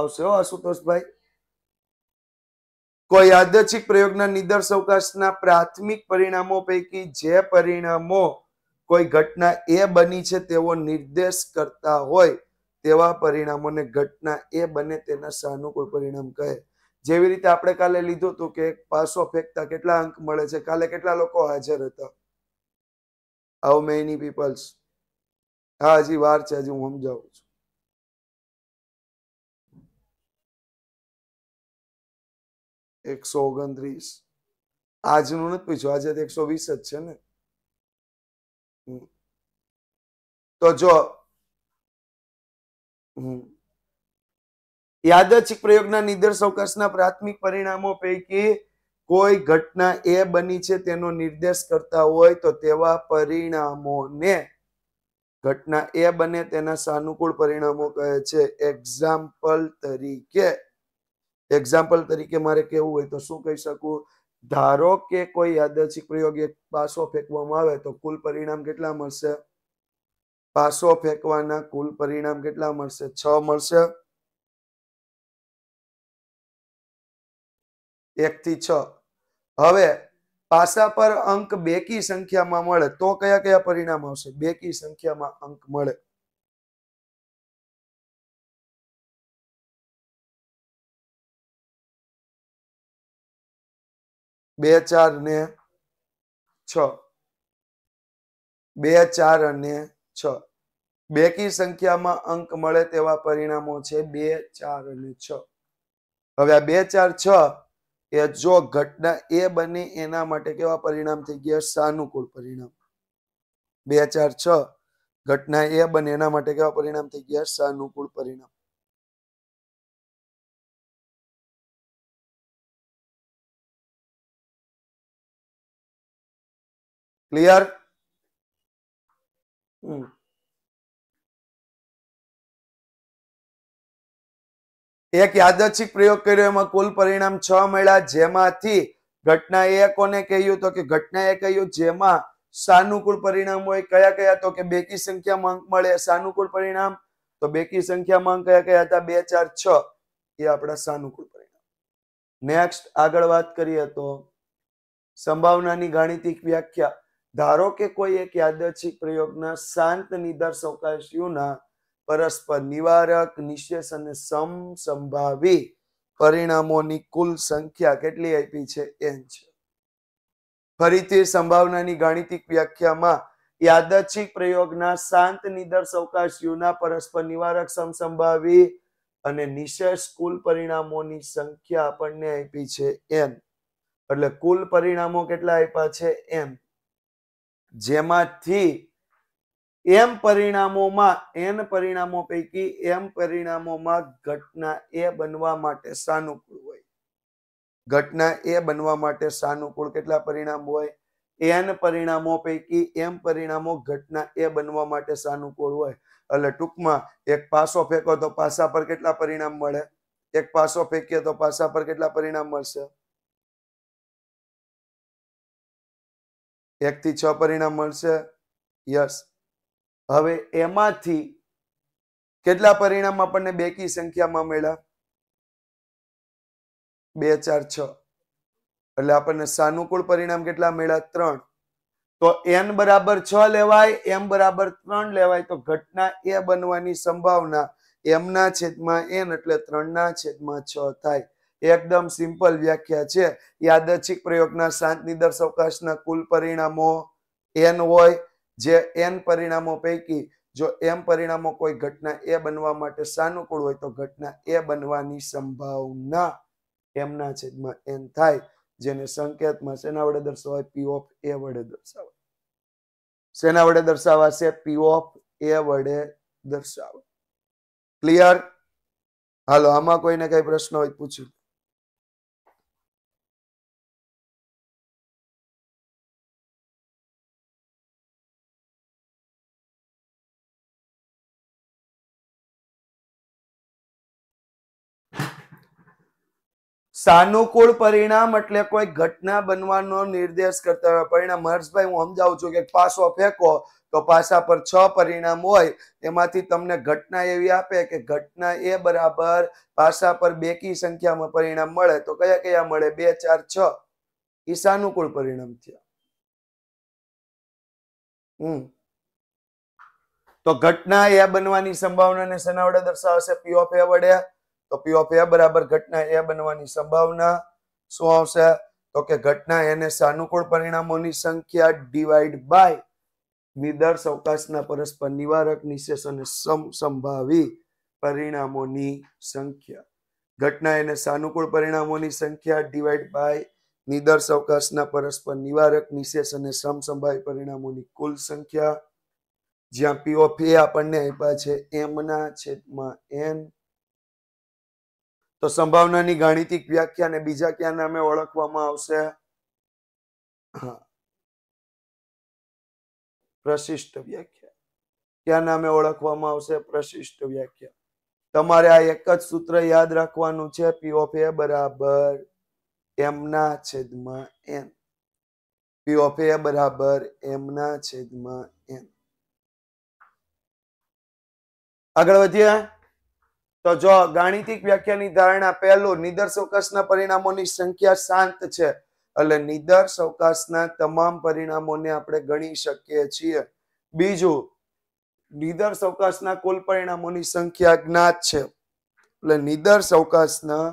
આવશે હો આશુતોષભાઈ કોઈ યાદચ્છિક પ્રયોગના નિદર્શ અવકાશના પ્રાથમિક પરિણામો પૈકી જે પરિણામો કોઈ ઘટના એ બની છે તેવો નિર્દેશ કરતા હોય તેવા પરિણામોને ઘટના એ બને તેના સાનુકૂળ પરિણામ કહે જેવી રીતે આપણે કાલે લીધું હતું કે પાસો ફેંકતા કેટલા અંક મળે છે કાલે કેટલા લોકો હાજર હતા હાઉ મેની પીપલ્સ હા હજી વાર છે હજી હું સમજાવું છું એકસો ઓગણત્રીસ આજનું નથી પૂછ્યું આજે એકસો વીસ જ છે ને તો જો યાદચ્છિક પ્રયોગના નિર્દેશ પ્રાથમિક પરિણામો પૈકી કોઈ ઘટના એ બની છે તેનો નિર્દેશ કરતા હોય તો તેવા પરિણામોને ઘટના એ બને તેના સાનુકૂળ પરિણામો કહે છે એક્ઝામ્પલ તરીકે એક્ઝામ્પલ તરીકે મારે કેવું હોય તો શું કહી શકું ધારો કે કોઈ યાદચ્છિક પ્રયોગે પાસો ફેંકવામાં આવે તો કુલ પરિણામ કેટલા મળશે પાસો ફેંકવાના કુલ પરિણામ કેટલા મળશે છ મળશે એક થી છ હવે પાસા પર અંક બેકી સંખ્યામાં મળે તો કયા કયા પરિણામ આવશે બેકી સંખ્યામાં અંક મળે બે ચાર ને છ બે ચાર અને છ બે કી સંખ્યામાં અંક મળે તેવા પરિણામો છે બે ચાર અને છ હવે આ બે ચાર છ એ જો ઘટના એ બને એના માટે કેવા પરિણામ થઈ ગયા સાનુકૂળ પરિણામ બે ચાર છ ઘટના એ બને એના માટે કેવા પરિણામ થઈ ગયા સાનુકૂળ પરિણામ ક્લિયર hmm. એક યાદચ્છિક પ્રયોગ કર્યો એમાં કુલ પરિણામ છ મળ્યા જેમાંથી ઘટના એ કોને કહ્યું તો કે ઘટના એ કહ્યું જેમાં સાનુકૂળ પરિણામ હોય કયા કયા તો કે બે કી સંખ્યામાં અંક મળે સાનુકૂળ પરિણામ તો બેકી સંખ્યામાં અંક કયા કયા હતા બે ચાર છ એ આપણા સાનુકૂળ પરિણામ નેક્સ્ટ આગળ વાત કરીએ તો સંભાવનાની ગાણિતિક વ્યાખ્યા ધારો કે કોઈ એક યાદચ્છિક પ્રયોગના શાંત નિદર્શકાશીઓના પરસ્પર નિવારક નિશેષ અને સમ સંભાવી પરિણામોની કુલ સંખ્યા કેટલી આપી છે એન છે ફરીથી સંભાવનાની ગાણિતિક વ્યાખ્યામાં યાદચ્છિક પ્રયોગના શાંત નિદર્શકાશીઓના પરસ્પર નિવારક સમસંભાવી અને નિશેષ કુલ પરિણામોની સંખ્યા આપણને આપી છે એન એટલે કુલ પરિણામો કેટલા આપ્યા છે એમ જેમાંથી એમ પરિણામોમાં એન પરિણામો પૈકી એમ પરિણામોમાં ઘટના એ બનવા માટે સાનુકૂળ હોય ઘટના એ બનવા માટે સાનુકૂળ કેટલા પરિણામ હોય એન પરિણામો પૈકી એમ પરિણામો ઘટના એ બનવા માટે સાનુકૂળ હોય એટલે ટૂંકમાં એક પાસો ફેંકો તો પાસા પર કેટલા પરિણામ મળે એક પાસો ફેંકીએ તો પાસા પર કેટલા પરિણામ મળશે એક થી છ પરિણામ મળશે યસ હવે એમાંથી કેટલા પરિણામ આપણને બે કી સંખ્યામાં મળ્યા બે ચાર છ એટલે આપણને સાનુકૂળ પરિણામ કેટલા મળ્યા ત્રણ તો એન બરાબર છ લેવાય એમ બરાબર ત્રણ લેવાય તો ઘટના એ બનવાની સંભાવના એમના છેદમાં એન એટલે ત્રણના છેદમાં છ થાય એકદમ સિમ્પલ વ્યાખ્યા છે યાદચ્છિક પ્રયોગના શાંત નિદર્શ કુલ પરિણામો એન હોય જે એન પરિણામો પૈકી જો એમ પરિણામો કોઈ ઘટના એ બનવા માટે સાનુકૂળ હોય તો ઘટના એ બનવાની સંભાવના એમના છેદમાં એન થાય જેને સંકેતમાં શેના વડે દર્શાવાય પી ઓફ એ વડે દર્શાવાય સેના વડે દર્શાવાશે પી ઓફ એ વડે દર્શાવાય ક્લિયર હાલો આમાં કોઈને કઈ પ્રશ્ન હોય પૂછ્યું સાનુકૂળ પરિણામ એટલે કોઈ ઘટના બનવાનો નિર્દેશ કરતા હોય પરિણામ હર્ષભાઈ હું સમજાવું છું કે પાસો ફેંકો તો પાસા પર છ પરિણામ હોય એમાંથી તમને ઘટના એવી આપે કે ઘટના એ બરાબર પાસા પર બે કી સંખ્યામાં પરિણામ મળે તો કયા કયા મળે બે ચાર છ એ સાનુકૂળ પરિણામ થયા હમ તો ઘટના એ બનવાની સંભાવનાને શેના વડે દર્શાવશે પીઓ ઓફ વડે તો પી ઓફ એ બરાબર ઘટના એ બનવાની સંભાવના શું આવશે તો કે ઘટના એને સાનુકૂળ પરિણામોની સંખ્યા ડિવાઈડ બાય નિદર અવકાશના પરસ્પર નિવારક નિશેષ અને સમ સંભાવી પરિણામોની સંખ્યા ઘટના એને સાનુકૂળ પરિણામોની સંખ્યા ડિવાઈડ બાય નિદર્શ અવકાશના પરસ્પર નિવારક નિશેષ અને સમસંભાવી પરિણામોની કુલ સંખ્યા જ્યાં પી ઓફ એ આપણને આપ્યા છે એમના છેદમાં એન તો સંભાવનાની ગાણિતિક વ્યાખ્યાને બીજા ક્યાં નામે ઓળખવામાં આવશે પ્રશિષ્ટ વ્યાખ્યા ક્યાં નામે ઓળખવામાં આવશે પ્રશિષ્ટ વ્યાખ્યા તમારે આ એક જ સૂત્ર યાદ રાખવાનું છે પી ઓફ એ બરાબર એમના છેદમાં એન પી ઓફ એ બરાબર એમના છેદમાં એન આગળ વધીએ તો જો ગાણિતિક વ્યાખ્યાની ધારણા પહેલું નિદર્શોકસના પરિણામોની સંખ્યા શાંત છે એટલે નિદર્શોકસના તમામ પરિણામોને આપણે ગણી શકીએ છીએ બીજું નિદર્શોકસના કુલ પરિણામોની સંખ્યા જ્ઞાત છે એટલે નિદર્શોકસના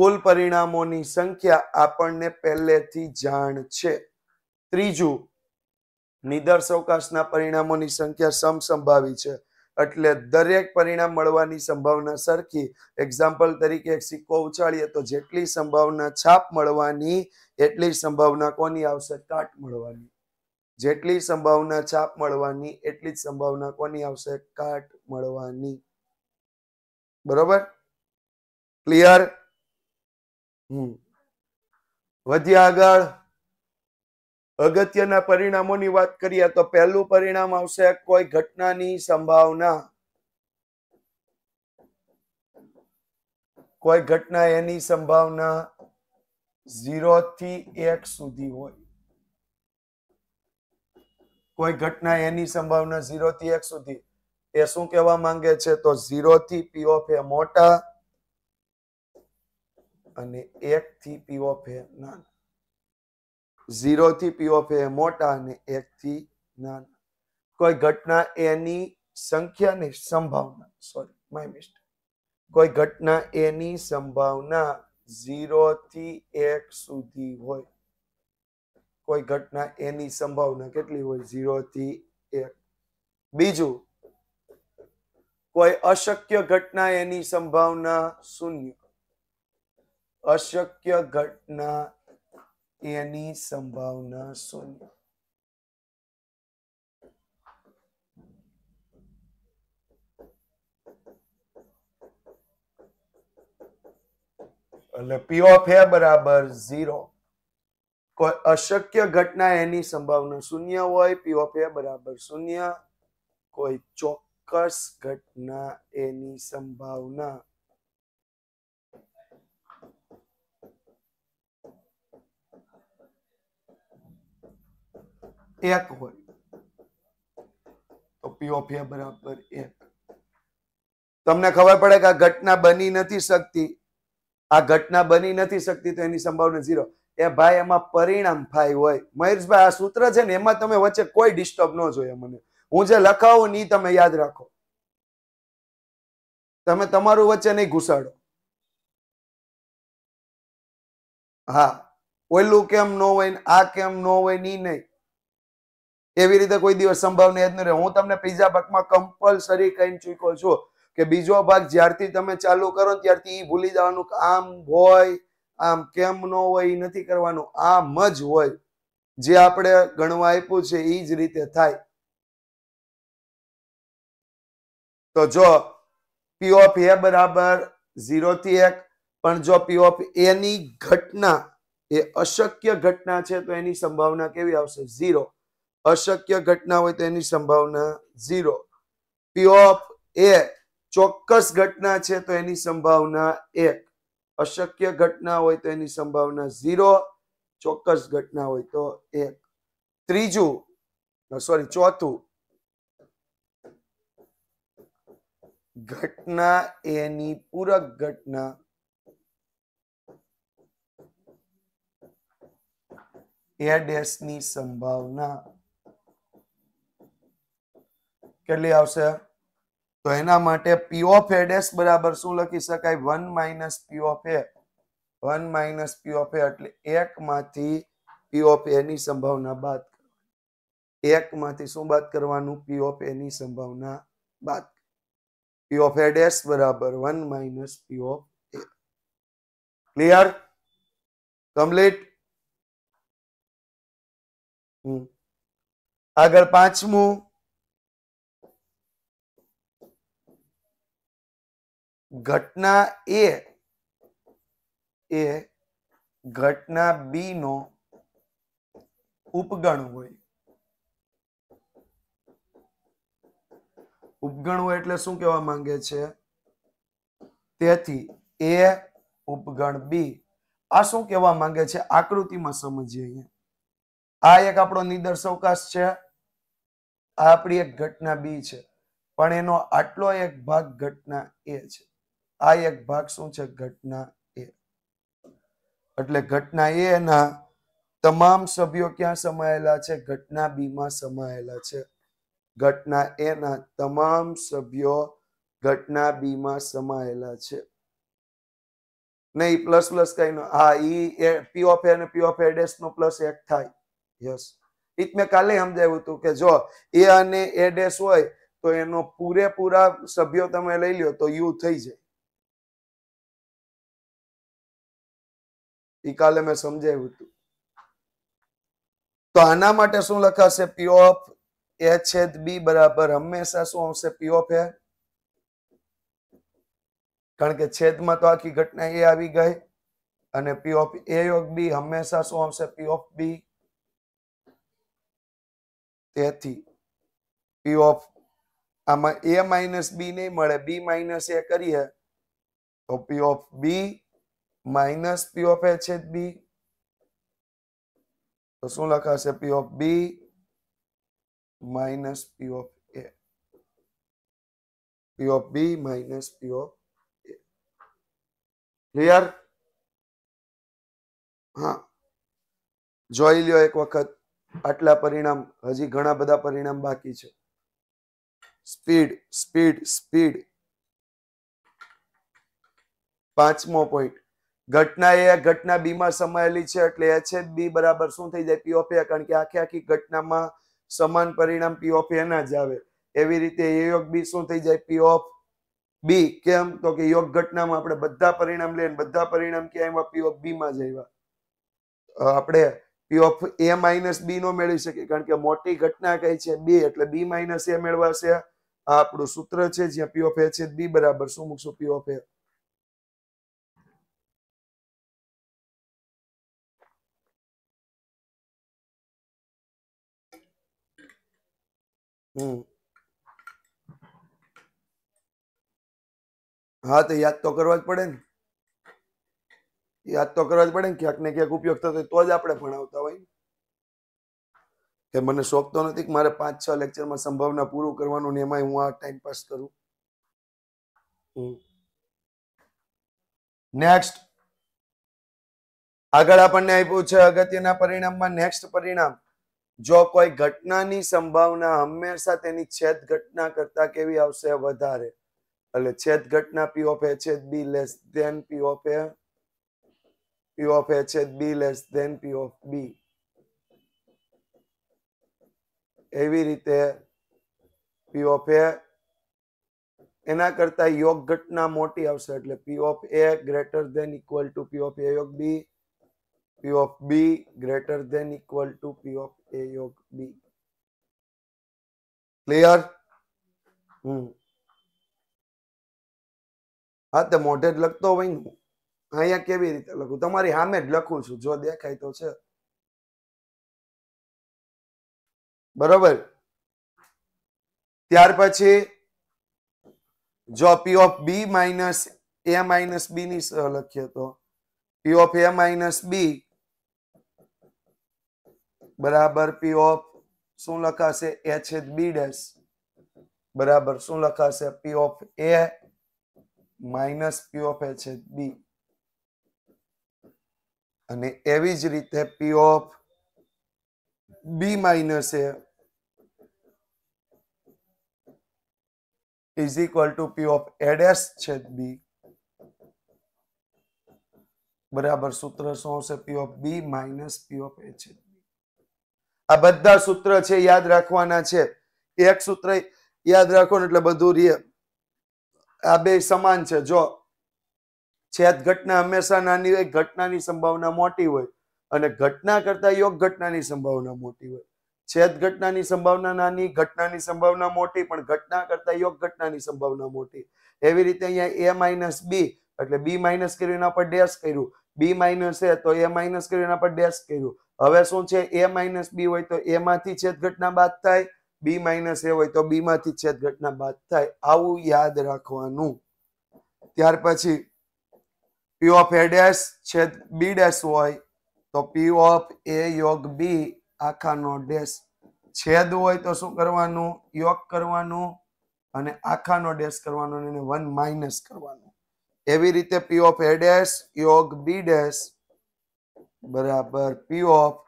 કુલ પરિણામોની સંખ્યા આપણને પહેલેથી જાણ છે ત્રીજું નિદર્શોકસના પરિણામોની સંખ્યા સમસંભાવી છે એટલે દરેક પરિણામ મળવાની સંભાવના સરખી એક્ઝામ્પલ તરીકે એક સિક્કો ઉછાળીએ તો જેટલી સંભાવના છાપ મળવાની એટલી સંભાવના કોની આવશે કાટ મળવાની જેટલી સંભાવના છાપ મળવાની એટલી જ સંભાવના કોની આવશે કાટ મળવાની બરોબર ક્લિયર હમ વધ્યા આગળ અગત્યના પરિણામોની વાત કરીએ તો પહેલું પરિણામ આવશે કોઈ ઘટનાની સંભાવના કોઈ ઘટના એની સંભાવના ઝીરો થી એક સુધી હોય કોઈ ઘટના એની સંભાવના ઝીરો થી એક સુધી એ શું કહેવા માંગે છે તો ઝીરો થી પી ઓફ એ મોટા અને એક થી પી ઓફ એ નાના ઝીરો ઝીરોથી પી ઓફ એ મોટા અને એક એકથી નાના કોઈ ઘટના એની સંખ્યાની સંભાવના સોરી માય મિસ્ટેક કોઈ ઘટના એની સંભાવના ઝીરો થી એક સુધી હોય કોઈ ઘટના એની સંભાવના કેટલી હોય ઝીરો થી એક બીજું કોઈ અશક્ય ઘટના એની સંભાવના શૂન્ય અશક્ય ઘટના એની સંભાવના શૂન્ય એટલે પી ઓફ એ બરાબર ઝીરો કોઈ અશક્ય ઘટના એની સંભાવના શૂન્ય હોય પી ઓફ એ બરાબર શૂન્ય કોઈ ચોક્કસ ઘટના એની સંભાવના એક હોય તો પી ઓફ એ બરાબર એક તમને ખબર પડે કે આ ઘટના બની નથી શકતી આ ઘટના બની નથી શકતી તો એની સંભાવના ઝીરો એ ભાઈ એમાં પરિણામ થાય હોય મહેશભાઈ આ સૂત્ર છે ને એમાં તમે વચ્ચે કોઈ ડિસ્ટર્બ ન જોઈએ મને હું જે લખાવું ને તમે યાદ રાખો તમે તમારું વચ્ચે નહીં ઘુસાડો હા ઓલું કેમ નો હોય આ કેમ નો હોય ની નહીં એવી રીતે કોઈ દિવસ સંભાવના જ રહે હું તમને પીઝા ભાગમાં કમ્પલસરી કહીને ચૂક્યો છું કે બીજો ભાગ જ્યારથી તમે ચાલુ કરો ત્યારથી ભૂલી જવાનું આમ હોય આમ કેમ ન હોય નથી કરવાનું આમ જ હોય જે આપણે ગણવા આપ્યું છે એ જ રીતે થાય તો જો પી ઓફ એ બરાબર ઝીરો થી એક પણ જો પી ઓફ એની ઘટના એ અશક્ય ઘટના છે તો એની સંભાવના કેવી આવશે ઝીરો અશક્ય ઘટના હોય તો એની સંભાવના ઝીરો પી એ ચોક્કસ ઘટના છે તો એની સંભાવના એક અશક્ય ઘટના હોય તો એની સંભાવના ઝીરો ચોક્કસ ઘટના હોય તો એક ત્રીજું સોરી ચોથું ઘટના એની પૂરક ઘટના એ ડેશની સંભાવના કેટલી આવશે તો એના માટે પી ઓફ એ બરાબર શું લખી શકાય one minus P of A one minus P of A એટલે એકમાંથી પી ઓફ એની સંભાવના બાદ માંથી શું બાદ કરવાનું પી ઓફ એની સંભાવના બાદ પી ઓફ એ બરાબર one minus P of A clear complete આગળ પાંચમું ઘટના એ એ ઘટના બી નો ઉપગણ હોય ઉપગણ હોય એટલે શું કહેવા માંગે છે તેથી એ ઉપગણ બી આ શું કહેવા માંગે છે આકૃતિમાં સમજીએ અહીંયા આ એક આપણો નિદર્શવકાશ છે આ આપણી એક ઘટના બી છે પણ એનો આટલો એક ભાગ ઘટના એ છે આ એક ભાગ શું છે ઘટના એ એટલે ઘટના એ ના તમામ સભ્યો ક્યાં સમાયેલા છે ઘટના બીમાં સમાયેલા છે ઘટના એના તમામ સભ્યો ઘટના બીમાં સમાયેલા છે નહીં પ્લસ પ્લસ કઈ નો હા ઈ એ P of A P of A નો પ્લસ એક થાય યસ ઈત મેં કાલે સમજાવ્યું હતું કે જો એ અને એ હોય તો એનો પૂરેપૂરા સભ્યો તમે લઈ લ્યો તો યુ થઈ જાય એ કાલે મેં સમજાવ્યું હતું તો આના માટે શું લખાશે પી ઓફ એ છેદ બી બરાબર હંમેશા શું આવશે પી ઓફ એ કારણ કે છેદમાં તો આખી ઘટના એ આવી ગઈ અને પી ઓફ એ યોગ બી હંમેશા શું આવશે પી ઓફ બી તેથી પી ઓફ આમાં એ માઇનસ બી નહીં મળે બી માઇનસ એ કરીએ તો P of B minus P of H H B તો શું લખાશે P of B minus P of A P of B minus P of A clear હા જોઈ લ્યો એક વખત આટલા પરિણામ હજી ઘણા બધા પરિણામ બાકી છે સ્પીડ સ્પીડ સ્પીડ પાંચમો પોઈન્ટ ઘટના એ ઘટના બી માં સમાયેલી છે એટલે એચ એચ બી બરાબર શું થઈ જાય પી ઓફ એ કારણ કે આખી આખી ઘટનામાં સમાન પરિણામ પી ઓફ ના જ આવે એવી રીતે એ યોગ બી શું થઈ જાય પી ઓફ બી કેમ તો કે યોગ ઘટનામાં આપણે બધા પરિણામ લઈએ બધા પરિણામ ક્યાં એમાં પી ઓફ બીમાં જ આવ્યા આપણે પી ઓફ એ માઇનસ બી નો મેળવી શકીએ કારણ કે મોટી ઘટના કઈ છે બે એટલે બી માઇનસ એ મેળવાશે આ આપણું સૂત્ર છે જ્યાં પી ઓફ એ છે બી બરાબર શું મૂકશું પી ઓફ એ હા તો યાદ તો કરવા જ પડે ને યાદ તો કરવા જ પડે ને ક્યાંક ને ક્યાંક ઉપયોગ થતો તો જ આપણે ભણાવતા હોય કે મને શોખ તો નથી કે મારે પાંચ છ લેક્ચરમાં સંભાવના પૂરું કરવાનું ને એમાં હું આ ટાઈમ પાસ કરું નેક્સ્ટ આગળ આપણને આપ્યું છે અગત્યના પરિણામમાં નેક્સ્ટ પરિણામ જો કોઈ ઘટનાની સંભાવના હંમેશા તેની છેદ ઘટના કરતા કેવી આવશે વધારે એટલે છેદ ઘટના પી ઓફ એ છેદ B less than P of A P of A છેદ B less than P of B એવી રીતે પી ઓફ એ એના કરતા યોગ ઘટના મોટી આવશે એટલે P of A greater than equal to P of A યોગ B P of B greater than equal to P of A યોગ બી ક્લિયર હમ હા તે મોઢે જ લખતો હોય હું અહીંયા કેવી રીતે લખું તમારી સામે જ લખું છું જો દેખાય તો છે બરોબર ત્યાર પછી જો P of B minus A minus B ની લખીએ તો પી ઓફ એ માઇનસ બી બરાબર પી ઓફ શું લખાશે એ છે બી ડેસ બરાબર શું લખાશે P of A minus P of A છે બી અને એવી જ રીતે P of B minus A is equal to P of એડેસ છે બી બરાબર સૂત્ર શું હશે p of b minus p of a છેદ આ બધા સૂત્ર છે યાદ રાખવાના છે એક સૂત્ર યાદ રાખો એટલે બધું રે આ બે સમાન છે જો છેદ ઘટના હંમેશા નાની હોય ઘટનાની સંભાવના મોટી હોય અને ઘટના કરતા યોગ ઘટનાની સંભાવના મોટી હોય છેદ ઘટનાની સંભાવના નાની ઘટનાની સંભાવના મોટી પણ ઘટના કરતા યોગ ઘટનાની સંભાવના મોટી એવી રીતે અહીંયા એ માઇનસ બી એટલે બી માઇનસ કર્યું એના પર ડેશ કર્યું બી માઇનસ એ તો એ માઇનસ કર્યું એના પર ડેશ કર્યું હવે શું છે એ માઇનસ બી હોય તો એમાંથી છેદ ઘટના બાદ થાય બી માઇનસ એ હોય તો બીમાંથી છેદ ઘટના બાદ થાય આવું યાદ રાખવાનું ત્યાર પછી પી ઓફ એ ડેશ છેદ બી ડેશ હોય તો પી ઓફ એ યોગ બી આખાનો ડેશ છેદ હોય તો શું કરવાનું યોગ કરવાનું અને આખાનો ડેશ કરવાનો અને વન માઇનસ કરવાનો એવી રીતે પી ઓફ એ ડેશ યોગ બી ડેશ બરાબર પી ઓફ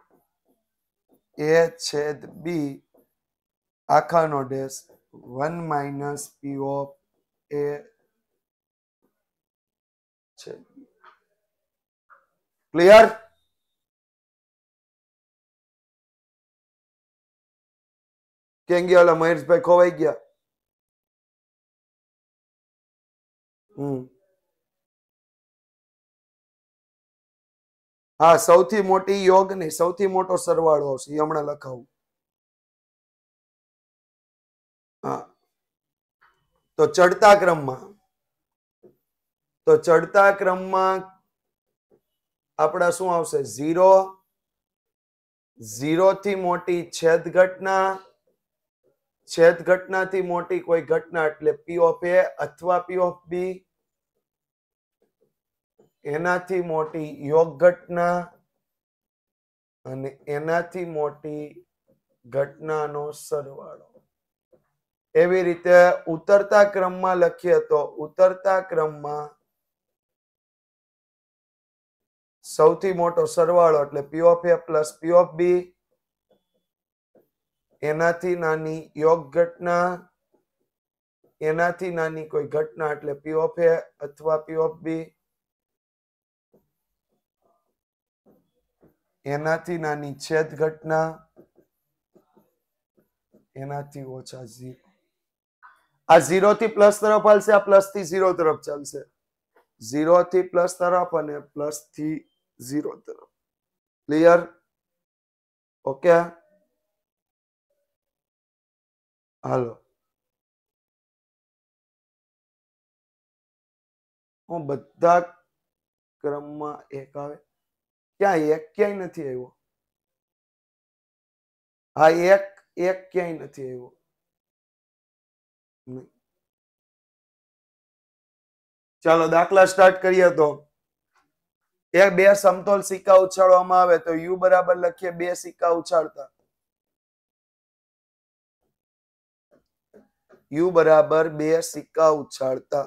એ છેદ બી આખાનો dash one minus P of A છેદ ક્લિયર કેમ ગયા ઓલા મહેશભાઈ ખોવાઈ ગયા હમ હા સૌથી મોટી યોગ નહીં સૌથી મોટો સરવાળો આવશે એ હમણાં લખાવું હા તો ચડતા ક્રમમાં તો ચડતા ક્રમમાં આપણા શું આવશે ઝીરો ઝીરો થી મોટી છેદ ઘટના છેદ ઘટના થી મોટી કોઈ ઘટના એટલે પી ઓફ એ અથવા પી ઓફ બી એનાથી મોટી યોગ ઘટના અને એનાથી મોટી ઘટનાનો સરવાળો એવી રીતે ઉતરતા ક્રમમાં લખીએ તો ઉતરતા ક્રમમાં સૌથી મોટો સરવાળો એટલે પીઓફ એ પ્લસ પીઓફ બી એનાથી નાની યોગ ઘટના એનાથી નાની કોઈ ઘટના એટલે પીઓફ એ અથવા પીઓફ બી એનાથી નાની છેદ ઘટના એનાથી ઓછા ઝીરો આ ઝીરો થી પ્લસ તરફ હાલશે આ પ્લસ થી ઝીરો તરફ ચાલશે ઝીરો થી પ્લસ તરફ અને પ્લસ થી ઝીરો તરફ ક્લિયર ઓકે હાલો હું બધા ક્રમમાં એક આવે ક્યાં એક ક્યાંય નથી આવ્યો હા એક એક ક્યાંય નથી આવ્યો ચાલો દાખલા સ્ટાર્ટ કરીએ તો એ બે સમતોલ સિક્કા ઉછાળવામાં આવે તો યુ બરાબર લખીએ બે સિક્કા ઉછાળતા યુ બરાબર બે સિક્કા ઉછાળતા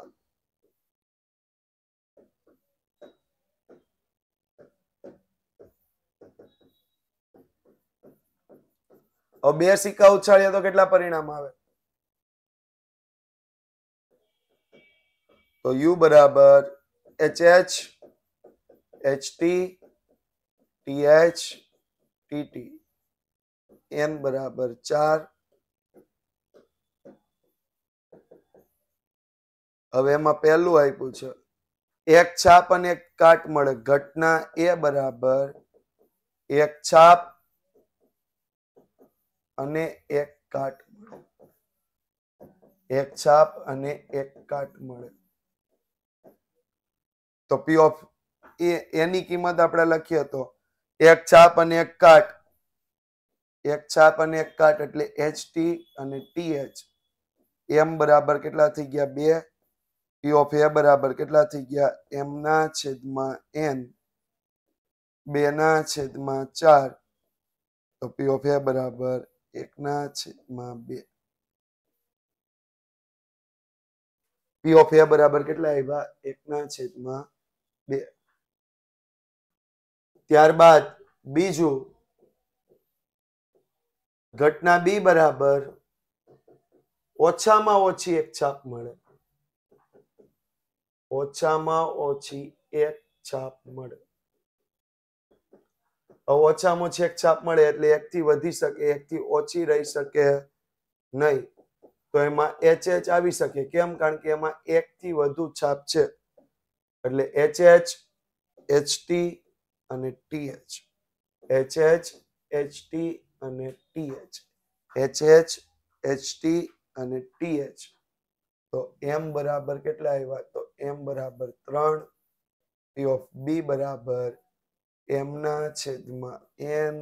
હવે બે સિક્કા ઉછાળીએ તો કેટલા પરિણામ આવે તો યુ બરાબર H H H T T H T T N બરાબર ચાર હવે એમાં પહેલું આપ્યું છે એક છાપ અને એક કાટ મળે ઘટના એ બરાબર એક છાપ અને એક કાટ એક છાપ અને એક કાટ મળે તો પી ઓફ એની કિંમત આપણે લખીએ તો એક છાપ અને એક કાટ એક છાપ અને એક કાટ એટલે એચ ટી અને ટી એચ એમ બરાબર કેટલા થઈ ગયા બે પી ઓફ એ બરાબર કેટલા થઈ ગયા એમના છેદમાં એન બેના છેદમાં ચાર તો પી ઓફ એ બરાબર એકના છેદમાં બે પી ઓફ એ બરાબર કેટલા આવ્યા એકના છેદમાં બે ત્યારબાદ બીજું ઘટના બી બરાબર ઓછામાં ઓછી એક છાપ મળે ઓછામાં ઓછી એક છાપ મળે ઓછામાં ઓછી એક છાપ મળે એટલે એકથી વધી શકે એકથી ઓછી રહી શકે નહીં તો એમાં એચ એચ આવી શકે કેમ કારણ કે એમાં એકથી વધુ છાપ છે એટલે એચ એચ એચ ટી અને T H H H T અને T H H H T અને ટી એચ તો એમ બરાબર કેટલા આવ્યા તો એમ બરાબર ત્રણ પી ઓફ બી બરાબર એમના છેદમાં એન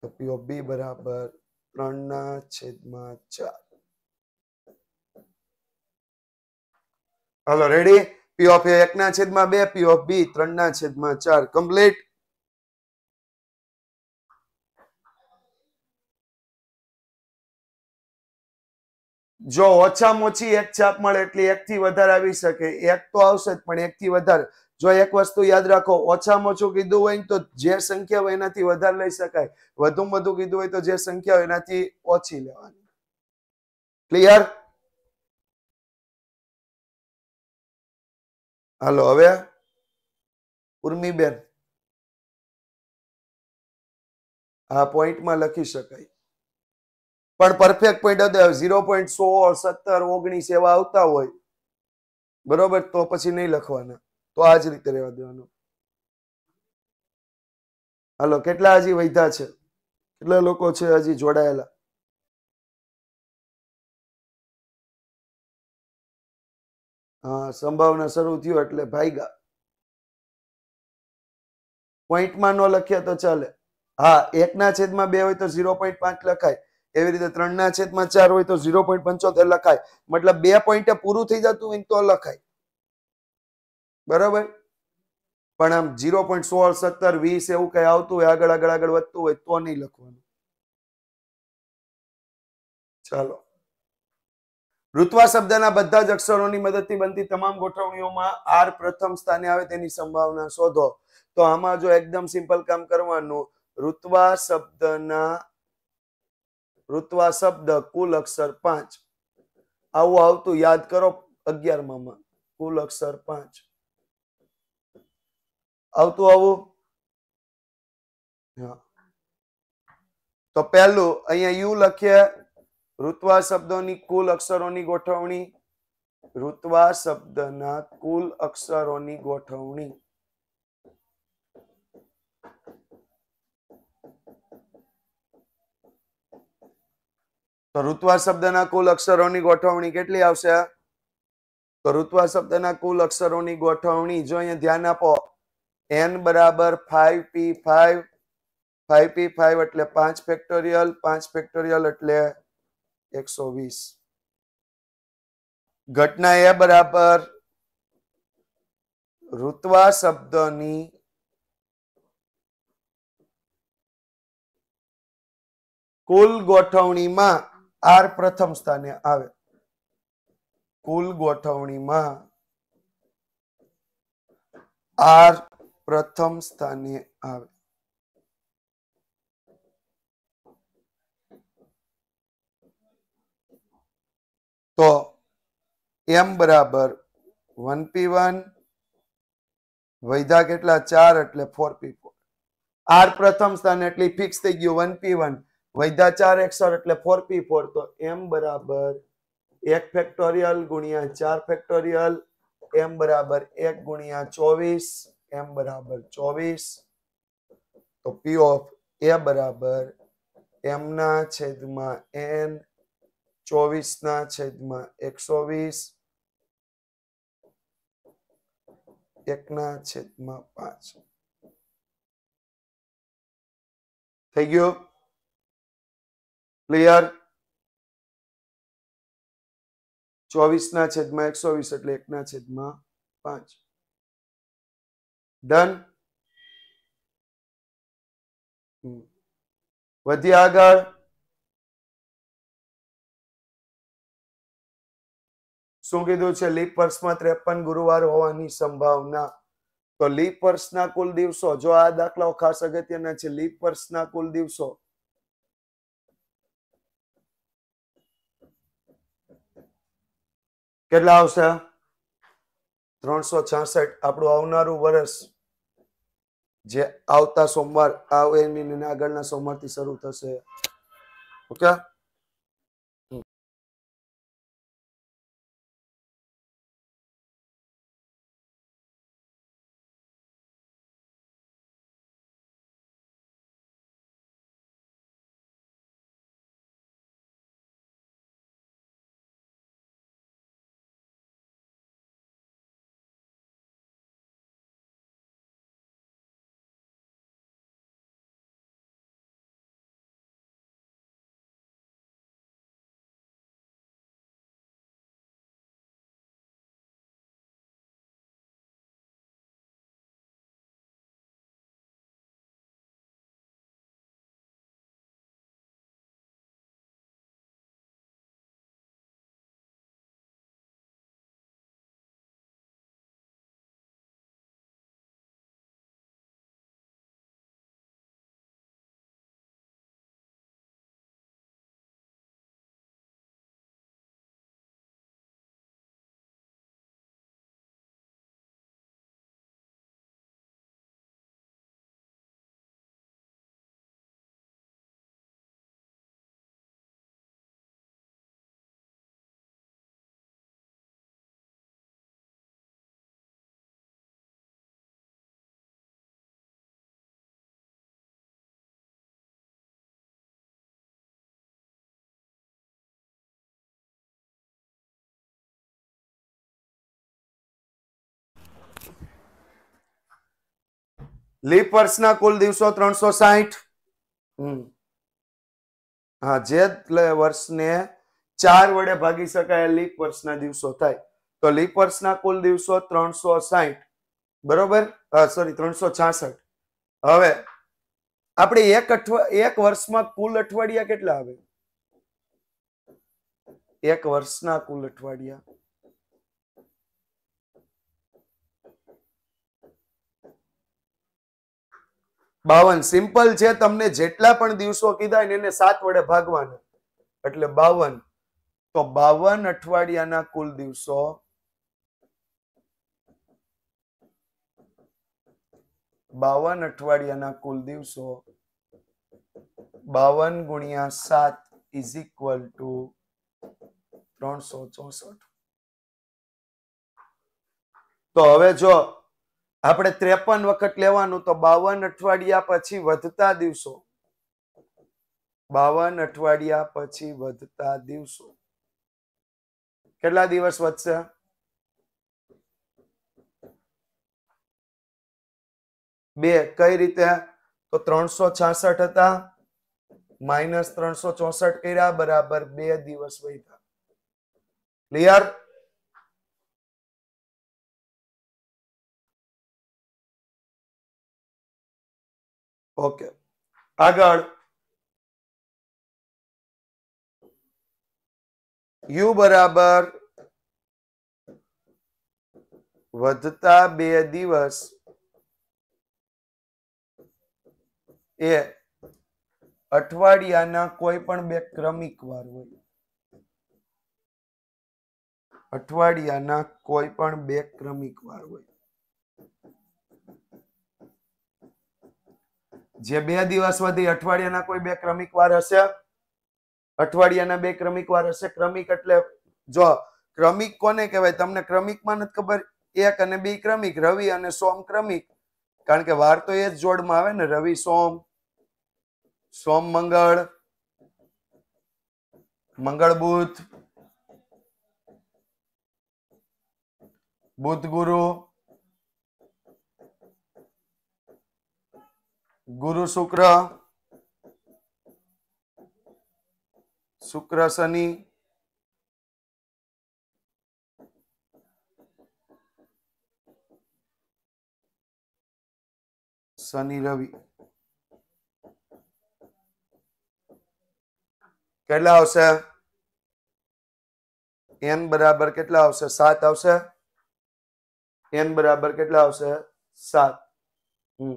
તો પી બી બરાબર ત્રણના છેદમાં ચાર hello ready P of A એકના છેદમાં બે પી ઓફ બી ત્રણના છેદમાં ચાર કમ્પ્લીટ જો ઓછામાં ઓછી એક ચાપ મળે એટલે એક થી વધારે આવી શકે એક તો આવશે જ પણ એક થી વધારે જો એક વસ્તુ યાદ રાખો ઓછામાં ઓછું કીધું હોય તો જે સંખ્યા હોય એનાથી વધારે લઈ શકાય વધુમાં વધુ કીધું હોય તો જે સંખ્યા હોય એનાથી ઓછી લેવાની ક્લિયર હાલો હવે ઉર્મીબેન આ પોઈન્ટમાં લખી શકાય પણ પરફેક્ટ પોઈન્ટ હતો ઝીરો પોઈન્ટ સો સત્તર ઓગણીસ એવા આવતા હોય બરોબર તો પછી નહીં લખવાના તો આ જ રીતે રહેવા દેવાનું હાલો કેટલા હજી વૈધા છે કેટલા લોકો છે હજી જોડાયેલા હા સંભાવના શરૂ થયો એટલે ભાઈગા પોઈન્ટમાં ન લખ્યા તો ચાલે હા એકના છેદમાં બે હોય તો ઝીરો પોઈન્ટ પાંચ લખાય એવી રીતે ત્રણના છેદમાં ચાર હોય તો ઝીરો પોઈન્ટ પંચોતેર લખાય મતલબ બે પોઈન્ટે પૂરું થઈ જતું હોય તો લખાય બરાબર પણ આમ જીરો પોઈન્ટ સોળ સત્તર વીસ એવું કઈ આવતું હોય આગળ આગળ આગળ વધતું હોય તો નહીં લખવાનું ચાલો ઋત્વા શબ્દના બધા જ અક્ષરોની મદદથી બનતી તમામ ગોઠવણીઓમાં આર પ્રથમ સ્થાને આવે તેની સંભાવના શોધો તો આમાં જો એકદમ સિમ્પલ કામ કરવાનું ઋત્વા શબ્દના ઋત્વા શબ્દ કુલ અક્ષર પાંચ આવું આવતું યાદ કરો અગિયારમાં કુલ અક્ષર પાંચ આવતું આવું તો પહેલું અહીંયા યુ લખીએ ઋત્વા શબ્દોની કુલ અક્ષરોની ગોઠવણી ઋત્વા શબ્દના કુલ અક્ષરોની ગોઠવણી તો ઋત્વા શબ્દના કુલ અક્ષરોની ગોઠવણી કેટલી આવશે તો ઋત્વા શબ્દના કુલ અક્ષરોની ગોઠવણી જો અહીંયા ધ્યાન આપો n = 5p5 5p5 એટલે 5 ફેક્ટોરિયલ 5 ફેક્ટોરિયલ એટલે 120 ઘટના a બરાબર ઋતુવા શબ્દની કુલ ગોઠવણીમાં r પ્રથમ સ્થાને આવે કુલ ગોઠવણીમાં r प्रथम स्थाने आवे तो एम बराबर वन पी वन वैधा के चार एट्ले फोर पी फोर आर प्रथम स्थान एट फिक्स थी गय वन पी वन वैधा चार एक्सर एट फोर पी फोर तो एम बराबर एक फेक्टोरियल गुणिया चार फेक्टोरियल एम बराबर एक गुणिया चौबीस એમ બરાબર ચોવીસ તો પી ઓફ એ બરાબર એમના છેદમાં એન ચોવીસના છેદમાં એકસો વીસ એકના છેદમાં પાંચ થઈ ગયો ક્લિયર ચોવીસના છેદમાં એકસો વીસ એટલે એકના છેદમાં પાંચ ડન વધી આગળ શું કીધું છે લીપ વર્ષમાં ત્રેપન ગુરુવાર હોવાની સંભાવના તો લીપ વર્ષના કુલ દિવસો જો આ દાખલાઓ ખાસ અગત્યના છે લીપ વર્ષના કુલ દિવસો કેટલા આવશે ત્રણસો છાસઠ આપણું આવનારું વર્ષ જે આવતા સોમવાર આ એની આગળના સોમવારથી શરૂ થશે ઓકે લીપ વર્ષના કુલ દિવસો ત્રણસો સાહીઠ હા જે વર્ષને ચાર વડે ભાગી શકાય લીપ વર્ષના દિવસો થાય તો લીપ વર્ષના કુલ દિવસો ત્રણસો સાહીઠ બરોબર સોરી ત્રણસો છાસઠ હવે આપણે એક અઠવા એક વર્ષમાં કુલ અઠવાડિયા કેટલા આવે એક વર્ષના કુલ અઠવાડિયા બાવન સિમ્પલ છે તમને જેટલા પણ દિવસો કીધા એને સાત વડે ભાગવાના એટલે બાવન તો બાવન અઠવાડિયાના કુલ દિવસો બાવન અઠવાડિયાના કુલ દિવસો બાવન ગુણ્યા સાત ઇઝ ઇક્વલ ટુ ત્રણસો ચોસઠ તો હવે જો આપણે ત્રેપન વખત લેવાનું તો બાવન અઠવાડિયા પછી વધતા દિવસો બાવન અઠવાડિયા પછી વધતા દિવસો કેટલા દિવસ વધશે બે કઈ રીતે તો ત્રણસો છાસઠ હતા માઇનસ ત્રણસો ચોસઠ કર્યા બરાબર બે દિવસ વધ્યા ક્લિયર ઓકે આગળ યુ બરાબર વધતા બે દિવસ એ અઠવાડિયાના કોઈ પણ બે ક્રમિક વાર હોય અઠવાડિયાના કોઈ પણ બે ક્રમિક વાર હોય જે બે દિવસ વધી અઠવાડિયાના કોઈ બે ક્રમિક વાર હશે અઠવાડિયાના બે ક્રમિક વાર હશે ક્રમિક એટલે જો ક્રમિક કોને કહેવાય તમને ક્રમિકમાં નથી ખબર એક અને બે ક્રમિક રવિ અને સોમ ક્રમિક કારણ કે વાર તો એ જ જોડમાં આવે ને રવિ સોમ સોમ મંગળ મંગળ બુધ બુધ ગુરુ ગુરુ શુક્ર શુક્ર શનિ શનિ રવિ કેટલા આવશે એન બરાબર કેટલા આવશે સાત આવશે એન બરાબર કેટલા આવશે સાત હમ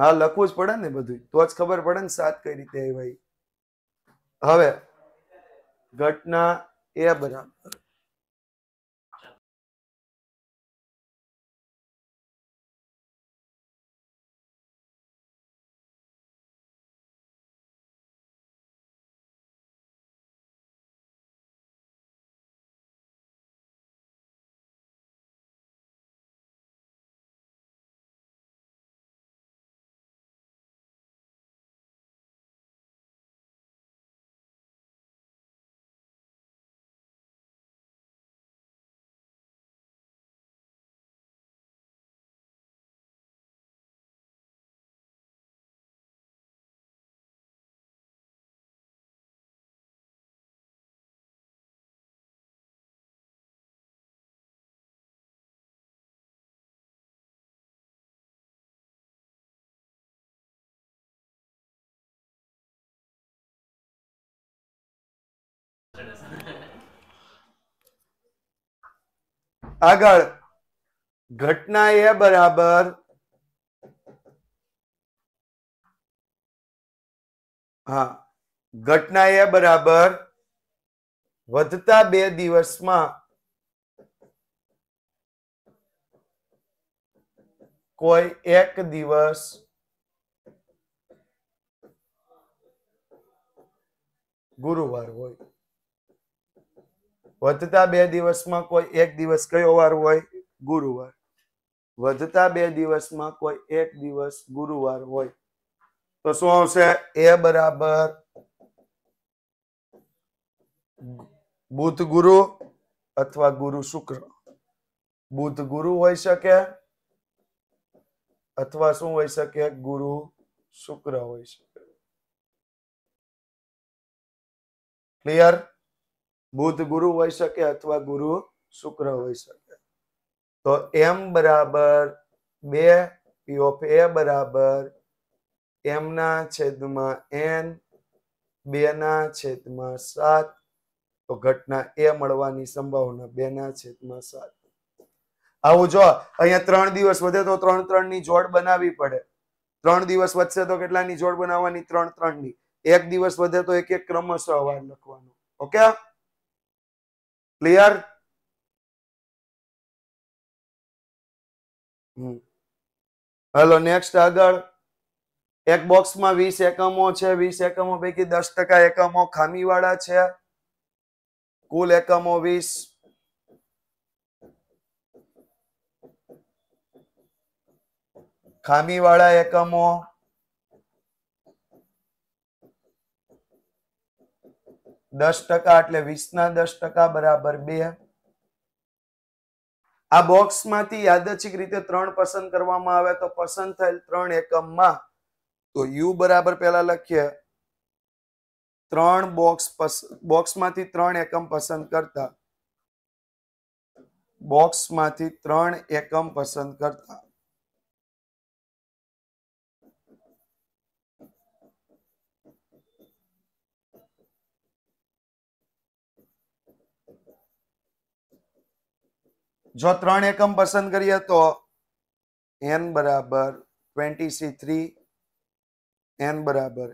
હા લખવું જ પડે ને બધું તો જ ખબર પડે ને સાત કઈ રીતે આવ્યા હવે ઘટના એ બરાબર आग घटना यह बराबर हा घटना यह बराबर वता बे दिवस में कोई एक दिवस गुरुवार हो વધતા બે દિવસમાં કોઈ એક દિવસ કયો વાર હોય ગુરુવાર વધતા બે દિવસમાં કોઈ એક દિવસ ગુરુવાર હોય તો શું આવશે એ બરાબર બુધ ગુરુ અથવા ગુરુ શુક્ર બુધ ગુરુ હોઈ શકે અથવા શું હોય શકે ગુરુ શુક્ર હોય શકે ક્લિયર બુધ ગુરુ હોઈ શકે અથવા ગુરુ શુક્ર હોઈ શકે તો એમ બરાબર બે પી ઓફ એ બરાબર એમના છેદમાં એન બેના છેદમાં સાત તો ઘટના એ મળવાની સંભાવના બેના છેદમાં સાત આવું જો અહીંયા ત્રણ દિવસ વધે તો ત્રણ ત્રણ ની જોડ બનાવવી પડે ત્રણ દિવસ વધશે તો કેટલાની જોડ બનાવવાની ત્રણ ત્રણ ની એક દિવસ વધે તો એક એક ક્રમશ અવાર લખવાનો ઓકે ક્લિયર હેલો નેક્સ્ટ આગળ એક બોક્સમાં વીસ એકમો છે વીસ એકમો પૈકી દસ ટકા એકમો ખામીવાળા છે કુલ એકમો વીસ ખામીવાળા એકમો દસ ટકા એટલે વીસના દસ ટકા બરાબર બે આ બોક્સમાંથી યાદચ્છિક રીતે ત્રણ પસંદ કરવામાં આવે તો પસંદ થયેલ ત્રણ એકમમાં તો યુ બરાબર પેલા લખીએ ત્રણ બોક્સ બોક્સ માંથી ત્રણ એકમ પસંદ કરતા બોક્સમાંથી ત્રણ એકમ પસંદ કરતા જો ત્રણ એકમ પસંદ કરીએ તો એન બરાબર ટ્વેન્ટી સી થ્રી એન બરાબર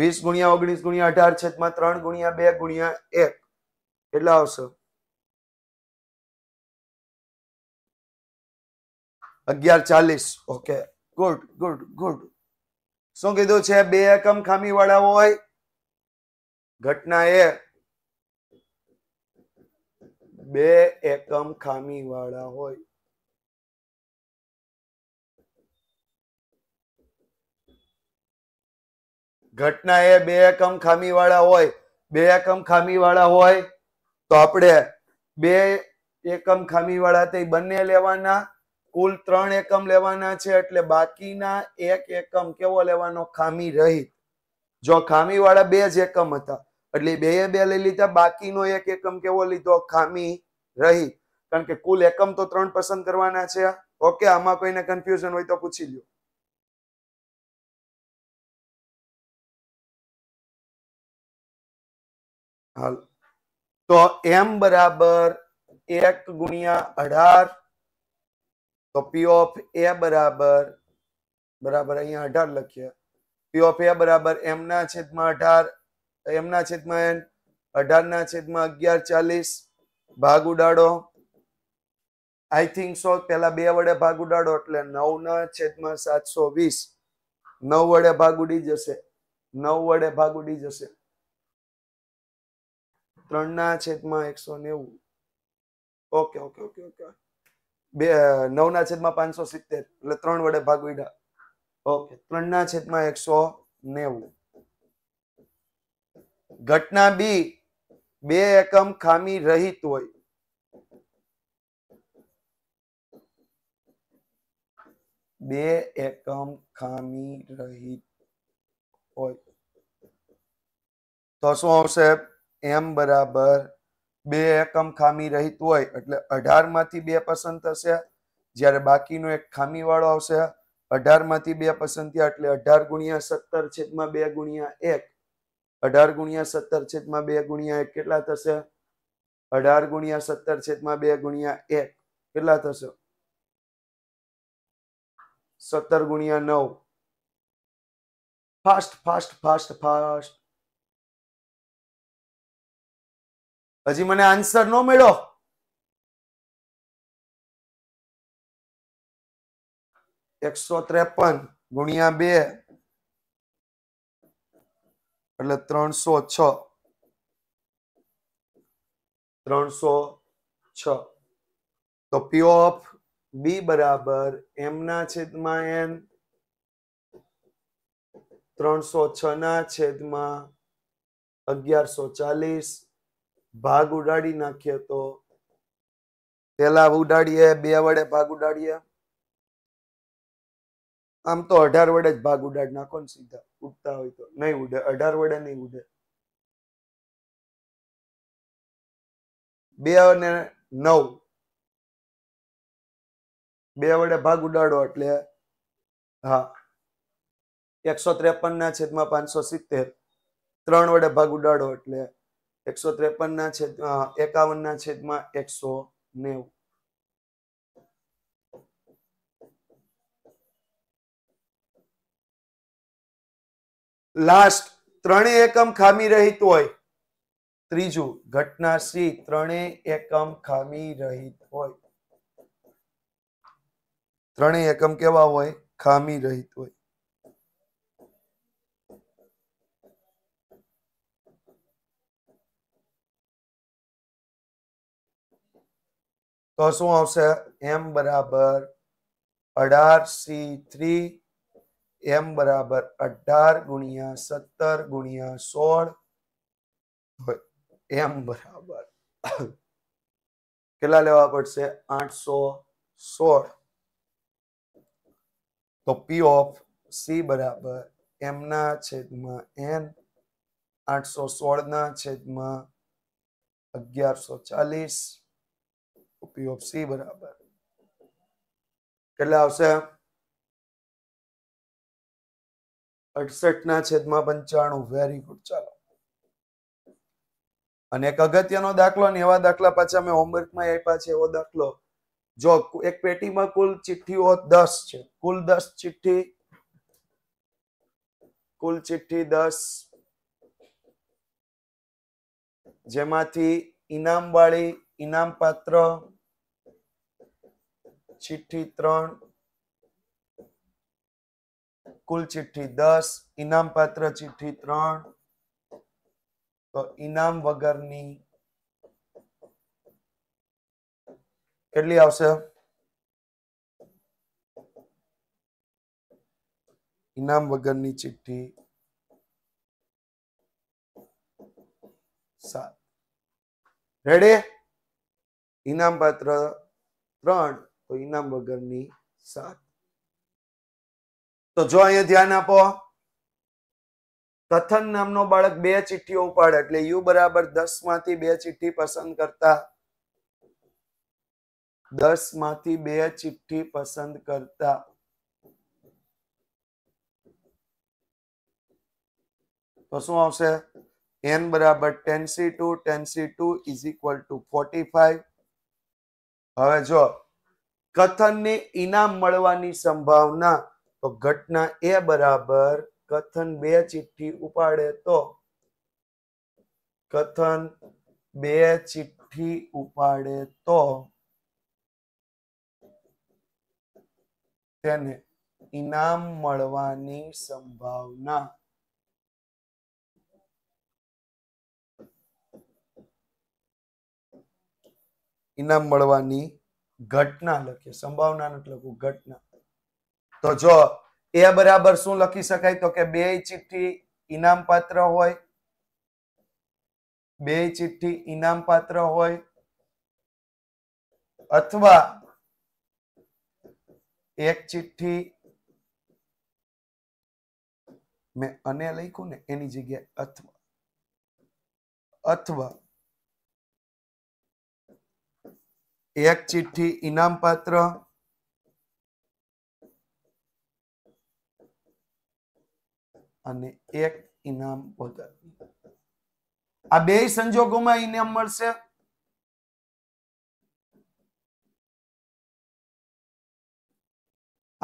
વીસ ગુણ્યા ઓગણીસ ગુણ્યા અઢાર છેદમાં ત્રણ ગુણ્યા બે ગુણ્યા એક કેટલા આવશે અગિયાર ચાલીસ ઓકે ગુડ ગુડ ગુડ શું કીધું છે બે એકમ ખામી વાળા હોય ઘટના એ બે એકમ ખામી વાળા હોય ઘટના એ બે એકમ ખામીવાળા હોય બે એકમ ખામીવાળા હોય તો આપણે બે એકમ ખામીવાળા તે બંને લેવાના કુલ ત્રણ એકમ લેવાના છે એટલે બાકીના એક એકમ કેવો લેવાનો ખામી રહી જો ખામીવાળા બે જ એકમ હતા એટલે બે બે લઈ લીધા બાકીનો એક એકમ કેવો લીધો ખામી રહી કારણ કે કુલ એકમ તો ત્રણ પસંદ કરવાના છે ઓકે આમાં કોઈને કન્ફ્યુઝન હોય તો પૂછી લ્યો હાલ તો એમ બરાબર એક ગુણ્યા અઢાર તો પી ઓફ એ બરાબર બરાબર અહીંયા અઢાર લખીએ પી ઓફ એ બરાબર એમના છેદમાં અઢાર એમના છેદમાં એન અઢારના છેદમાં અગિયાર ચાલીસ ભાગ ઉડાડો આઈ થિંક સો પહેલા બે વડે ભાગ ઉડાડો એટલે નવના છેદમાં સાતસો વીસ નવ વડે ભાગ ઉડી જશે નવ વડે ભાગ ઉડી જશે ત્રણના છેદમાં એકસો નેવું ઓકે ઓકે ઓકે ઓકે બે નવના છેદમાં પાંચસો સિત્તેર એટલે ત્રણ વડે ભાગ ઉડ્યા ઓકે ત્રણ ત્રણના છેદમાં એકસો નેવું ઘટના બી બે એકમ ખામી રહિત હોય બે એકમ ખામી રહિત હોય તો શું આવશે એમ બરાબર બે એકમ ખામી રહિત હોય એટલે અઢાર માંથી બે પસંદ થશે જ્યારે બાકીનો એક ખામી વાળો આવશે અઢાર માંથી બે પસંદ થયા એટલે અઢાર ગુણ્યા સત્તર છેદમાં બે ગુણ્યા એક અઢાર ગુણ્યા સત્તર છેદમાં બે ગુણ્યા એક કેટલા થશે અઢાર ગુણ્યા સત્તર છેદમાં બે ગુણ્યા એક કેટલા થશે સત્તર ગુણ્યા નવ ફાસ્ટ ફાસ્ટ ફાસ્ટ ફાસ્ટ હજી મને આન્સર નો મેળો એકસો ત્રેપન ગુણ્યા બે એટલે ત્રણસો છ ત્રણસો છ તો પી ઓફ બી બરાબર એમના છેદમાં એન ત્રણસો છ ના છેદમાં અગિયારસો ચાલીસ ભાગ ઉડાડી નાખીએ તો પેલા ઉડાડીએ બે વડે ભાગ ઉડાડીએ આમ તો અઢાર વડે જ ભાગ ઉડાડી નાખો ને સીધા ઉડતા હોય તો નહીં ઉડે અઢાર વડે નહીં ઉડે બે અને નવ બે વડે ભાગ ઉડાડો એટલે હા એકસો ત્રેપન ના છેદમાં પાંચસો સિત્તેર ત્રણ વડે ભાગ ઉડાડો એટલે એકસો ત્રેપન ના છેદ એકાવન ના છેદમાં એકસો નેવું લાસ્ટ ત્રણે એકમ ખામી રહિત હોય ત્રીજું ઘટના સી ત્રણે એકમ ખામી રહિત હોય ત્રણે એકમ કેવા હોય ખામી રહિત હોય તો શું આવશે એમ બરાબર અઢાર સી થ્રી एम बराबर अठार गुणिया सत्तर गुणिया सोल एम बराबर पड़ से आठ सौ सोल तो पी ऑफ सी बराबर एम न छेद एन आठ सौ सोल न छेद अगर सौ चालीस पी ऑफ सी बराबर के आ અડસઠના છેદમાં પંચાણું વેરી ગુડ ચાલો અને એક અગત્યનો દાખલો ને એવા દાખલા પાછા મેં હોમવર્કમાં આપ્યા છે એવો દાખલો જો એક પેટીમાં કુલ ચિઠ્ઠીઓ દસ છે કુલ દસ ચિઠ્ઠી કુલ ચિઠ્ઠી દસ જેમાંથી ઇનામવાળી ઇનામ પાત્ર ચિઠ્ઠી ત્રણ કુલ ચિઠ્ઠી દસ ઇનામપાત્ર ચિઠ્ઠી ત્રણ તો ઇનામ વગરની કેટલી આવશે ઇનામ વગરની ચિઠ્ઠી સાત રેડી ઇનામ પાત્ર ત્રણ તો ઇનામ વગરની સાત તો જો અહીંયા ધ્યાન આપો કથન નામનો બાળક બે ચિઠ્ઠીઓ ઉપાડે એટલે યુ બરાબર દસ માંથી બે ચિઠ્ઠી પસંદ કરતા દસ માંથી બે ચિઠ્ઠી પસંદ કરતા તો શું આવશે એન બરાબર ten C two ten C two is equal to forty five હવે જો કથન કથનને ઇનામ મળવાની સંભાવના તો ઘટના એ બરાબર કથન બે ચિઠ્ઠી ઉપાડે તો કથન બે ચિઠ્ઠી ઉપાડે તો તેને ઇનામ મળવાની સંભાવના ઇનામ મળવાની ઘટના લખે સંભાવના નથી લખવું ઘટના તો જો એ બરાબર શું લખી શકાય તો કે બે ચિઠ્ઠી ઇનામ પાત્ર હોય બે ચિઠ્ઠી ઇનામ પાત્ર હોય અથવા એક ચિઠ્ઠી મેં અને લખ્યું ને એની જગ્યાએ અથવા અથવા એક ચિઠ્ઠી ઇનામ પાત્ર અને એક ઇનામ વગર આ બે સંજોગોમાં ઇનામ મળશે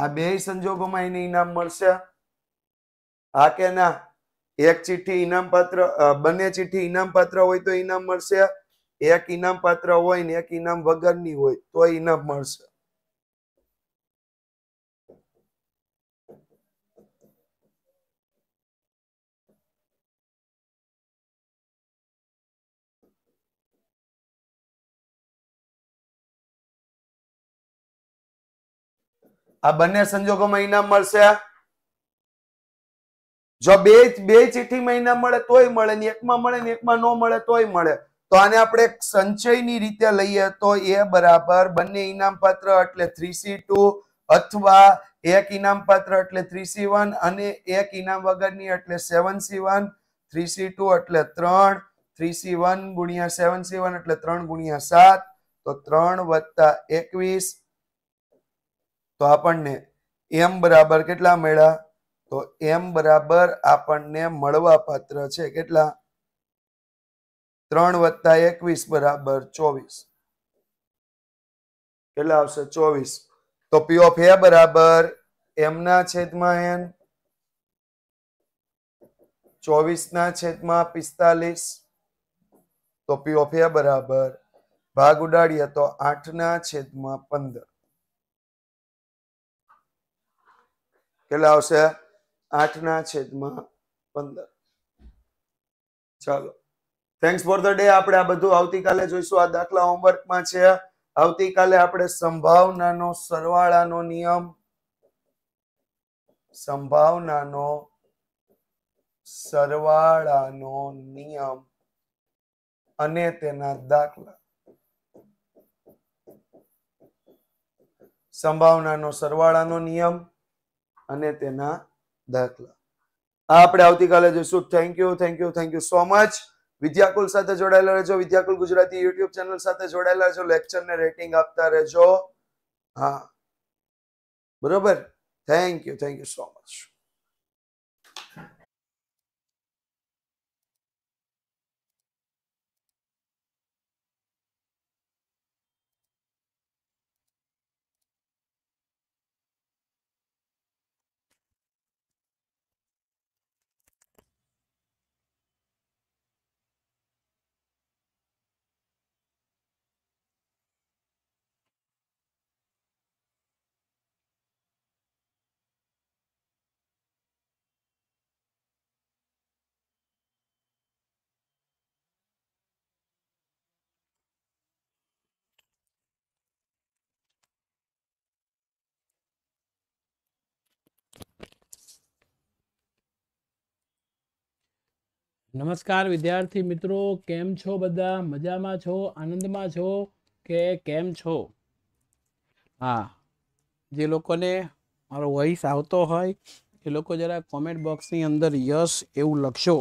આ બે સંજોગોમાં એને ઇનામ મળશે હા કે ના એક ચિઠ્ઠી ઇનામ પાત્ર બંને ચિઠ્ઠી ઇનામ પાત્ર હોય તો ઇનામ મળશે એક ઇનામ પાત્ર હોય ને એક ઇનામ વગરની હોય તો ઇનામ મળશે આ બંને સંજોગોમાં ઇનામ મળશે જો બે બે ચિઠ્ઠીમાં મહિના મળે તોય મળે ને એકમાં મળે ને એકમાં ન મળે તોય મળે તો આને આપણે સંચયની રીતે લઈએ તો એ બરાબર બંને ઇનામ પાત્ર એટલે થ્રી અથવા એક ઇનામ પાત્ર એટલે થ્રી અને એક ઇનામ વગરની એટલે સેવન સી વન થ્રી એટલે ત્રણ થ્રી સી વન ગુણ્યા સેવન સી વન એટલે ત્રણ ગુણ્યા સાત તો ત્રણ વત્તા એકવીસ તો આપણને એમ બરાબર કેટલા મળ્યા તો એમ બરાબર આપણને મળવા પાત્ર છે કેટલા ત્રણ વત્તા એકવીસ બરાબર ચોવીસ કેટલા આવશે ચોવીસ તો પી ઓફ એ બરાબર એમના છેદમાં એન ચોવીસના છેદમાં પિસ્તાલીસ તો પી ઓફ એ બરાબર ભાગ ઉડાડીએ તો આઠ આઠના છેદમાં પંદર કેટલા આવશે આઠના છેદમાં પંદર ચાલો થેન્ક્સ ફોર ધ ડે આપણે આ બધું આવતીકાલે જોઈશું આ દાખલા હોમવર્કમાં છે આવતીકાલે આપણે સંભાવનાનો સરવાળાનો નિયમ સંભાવનાનો સરવાળાનો નિયમ અને તેના દાખલા સંભાવનાનો સરવાળાનો નિયમ અને તેના દાખલા આ આપણે આવતીકાલે જોઈશું thank you thank you thank you so much Vidyakul સાથે જોડાયેલા રહેજો વિદ્યાકુલ ગુજરાતી યુટ્યુબ ચેનલ સાથે જોડાયેલા રહેજો ને રેટિંગ આપતા રહેજો હા બરોબર thank you thank you so much નમસ્કાર વિદ્યાર્થી મિત્રો કેમ છો બધા મજામાં છો આનંદમાં છો કે કેમ છો હા જે લોકોને મારો વોઇસ આવતો હોય એ લોકો જરા કોમેન્ટ બોક્સની અંદર યસ એવું લખશો